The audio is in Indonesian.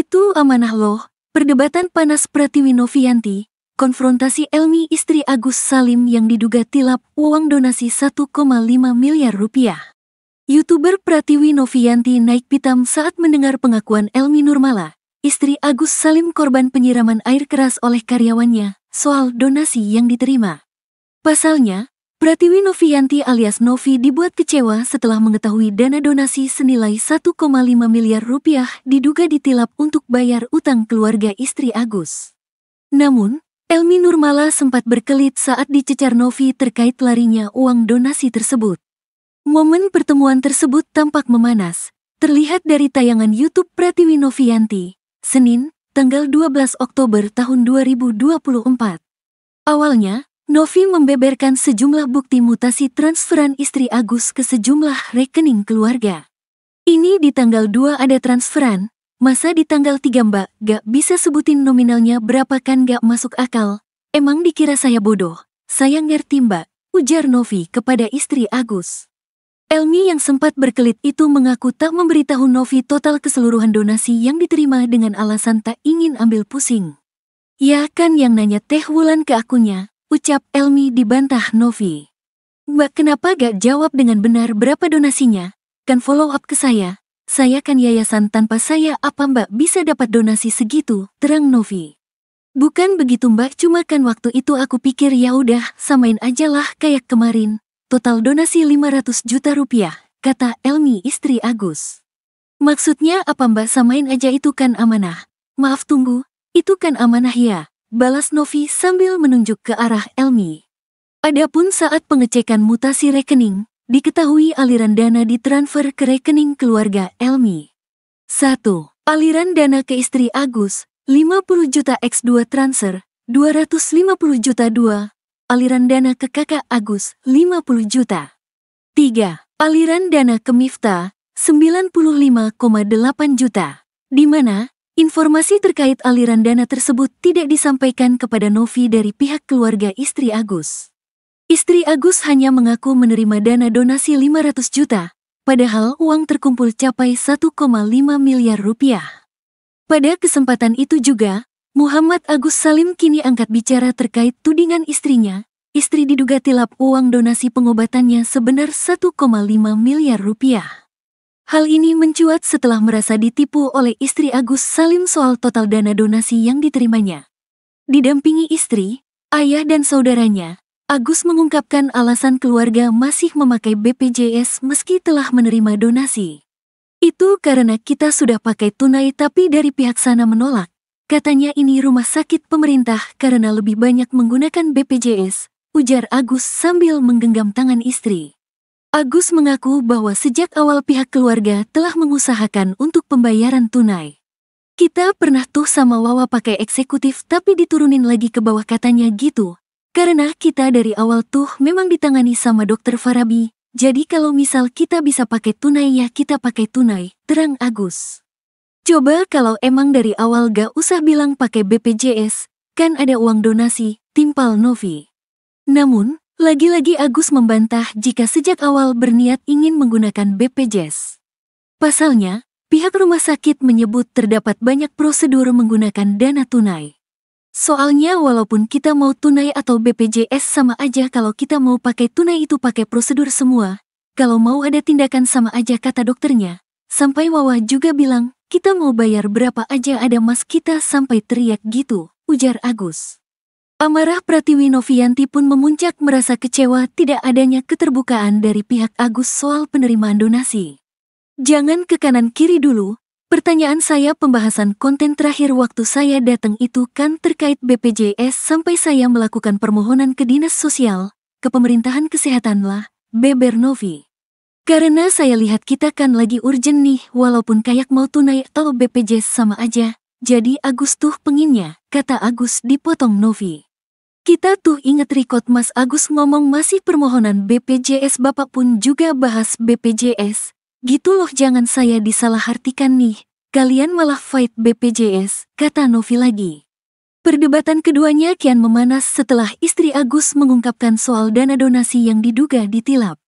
Itu amanah loh. Perdebatan panas Pratiwi Novianti, konfrontasi Elmi istri Agus Salim yang diduga tilap uang donasi 1,5 miliar rupiah. Youtuber Pratiwi Novianti naik pitam saat mendengar pengakuan Elmi Nurmala, istri Agus Salim korban penyiraman air keras oleh karyawannya, soal donasi yang diterima. Pasalnya, Pratiwi Novianti alias Novi dibuat kecewa setelah mengetahui dana donasi senilai 1,5 miliar rupiah diduga ditilap untuk bayar utang keluarga istri Agus. Namun, Elmi Nurmala sempat berkelit saat dicecar Novi terkait larinya uang donasi tersebut. Momen pertemuan tersebut tampak memanas, terlihat dari tayangan YouTube Pratiwi Novianti, Senin, tanggal 12 Oktober tahun 2024. Awalnya, Novi membeberkan sejumlah bukti mutasi transferan istri Agus ke sejumlah rekening keluarga. Ini di tanggal 2 ada transferan, masa di tanggal 3 mbak gak bisa sebutin nominalnya berapa kan gak masuk akal. Emang dikira saya bodoh, saya ngerti mbak, ujar Novi kepada istri Agus. Elmi yang sempat berkelit itu mengaku tak memberitahu Novi total keseluruhan donasi yang diterima dengan alasan tak ingin ambil pusing. Ya kan yang nanya Teh Wulan ke akunya, Ucap Elmi dibantah Novi. Mbak kenapa gak jawab dengan benar berapa donasinya? Kan follow up ke saya. Saya kan yayasan tanpa saya apa mbak bisa dapat donasi segitu? Terang Novi. Bukan begitu mbak cuma kan waktu itu aku pikir ya udah samain aja lah kayak kemarin. Total donasi 500 juta rupiah, kata Elmi istri Agus. Maksudnya apa mbak samain aja itu kan amanah? Maaf tunggu, itu kan amanah ya balas Novi sambil menunjuk ke arah Elmi. Adapun saat pengecekan mutasi rekening, diketahui aliran dana ditransfer ke rekening keluarga Elmi. 1. Aliran dana ke istri Agus, 50 juta X2 transfer, 250 juta 2. Aliran dana ke kakak Agus, 50 juta. 3. Aliran dana ke Mifta, 95,8 juta, di mana Informasi terkait aliran dana tersebut tidak disampaikan kepada Novi dari pihak keluarga istri Agus. Istri Agus hanya mengaku menerima dana donasi 500 juta, padahal uang terkumpul capai 1,5 miliar rupiah. Pada kesempatan itu juga, Muhammad Agus Salim kini angkat bicara terkait tudingan istrinya, istri diduga tilap uang donasi pengobatannya sebenar 1,5 miliar rupiah. Hal ini mencuat setelah merasa ditipu oleh istri Agus Salim soal total dana donasi yang diterimanya. Didampingi istri, ayah dan saudaranya, Agus mengungkapkan alasan keluarga masih memakai BPJS meski telah menerima donasi. Itu karena kita sudah pakai tunai tapi dari pihak sana menolak. Katanya ini rumah sakit pemerintah karena lebih banyak menggunakan BPJS, ujar Agus sambil menggenggam tangan istri. Agus mengaku bahwa sejak awal pihak keluarga telah mengusahakan untuk pembayaran tunai. Kita pernah tuh sama Wawa pakai eksekutif tapi diturunin lagi ke bawah katanya gitu. Karena kita dari awal tuh memang ditangani sama dokter Farabi, jadi kalau misal kita bisa pakai tunai ya kita pakai tunai, terang Agus. Coba kalau emang dari awal gak usah bilang pakai BPJS, kan ada uang donasi, timpal Novi. Namun, lagi-lagi Agus membantah jika sejak awal berniat ingin menggunakan BPJS. Pasalnya, pihak rumah sakit menyebut terdapat banyak prosedur menggunakan dana tunai. Soalnya walaupun kita mau tunai atau BPJS sama aja kalau kita mau pakai tunai itu pakai prosedur semua. Kalau mau ada tindakan sama aja kata dokternya. Sampai Wawa juga bilang, kita mau bayar berapa aja ada mas kita sampai teriak gitu, ujar Agus. Amarah Pratiwi Novianti pun memuncak merasa kecewa tidak adanya keterbukaan dari pihak Agus soal penerimaan donasi. Jangan ke kanan kiri dulu, pertanyaan saya pembahasan konten terakhir waktu saya datang itu kan terkait BPJS sampai saya melakukan permohonan ke Dinas Sosial, ke Pemerintahan Kesehatan lah, Beber Novi. Karena saya lihat kita kan lagi urgent nih, walaupun kayak mau tunai atau BPJS sama aja, jadi Agus tuh penginnya, kata Agus dipotong Novi. Kita tuh inget record Mas Agus ngomong masih permohonan BPJS Bapak pun juga bahas BPJS. Gitu loh jangan saya disalahartikan nih. Kalian malah fight BPJS, kata Novi lagi. Perdebatan keduanya kian memanas setelah istri Agus mengungkapkan soal dana donasi yang diduga ditilap.